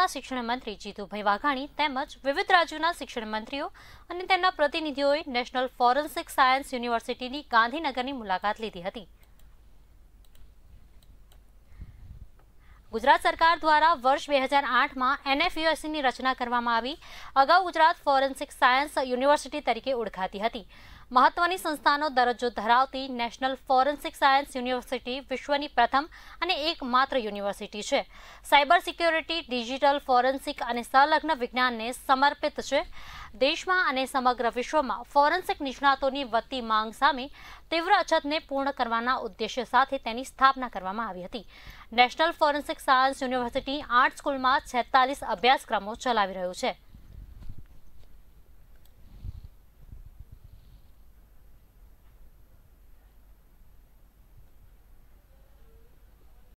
ગુજરાતના શિક્ષણ મંત્રી જીતુભાઈ વાઘાણી તેમજ વિવિધ રાજ્યોના શિક્ષણ મંત્રીઓ અને તેમના પ્રતિનિધિઓએ નેશનલ ફોરેન્સિક સાયન્સ યુનિવર્સિટીની ગાંધીનગરની મુલાકાત લીધી હતી ગુજરાત સરકાર દ્વારા વર્ષ બે હજાર આઠમાં એનએફયુએસસીની રચના કરવામાં આવી અગાઉ ગુજરાત ફોરેન્સિક સાયન્સ યુનિવર્સિટી તરીકે ઓળખાતી હતી મહત્વની સંસ્થાનો દરજ્જો ધરાવતી નેશનલ ફોરેન્સિક સાયન્સ યુનિવર્સિટી વિશ્વની પ્રથમ અને એકમાત્ર યુનિવર્સિટી છે સાયબર સિક્યોરિટી ડિજિટલ ફોરેન્સિક અને સંલગ્ન વિજ્ઞાનને સમર્પિત છે દેશમાં અને સમગ્ર વિશ્વમાં ફોરેન્સિક નિષ્ણાતોની વધતી માંગ સામે તીવ્ર અછતને પૂર્ણ કરવાના ઉદ્દેશ્ય સાથે તેની સ્થાપના કરવામાં આવી હતી national forensic science university art સ્કૂલમાં છેતાલીસ અભ્યાસક્રમો ચલાવી રહ્યું છે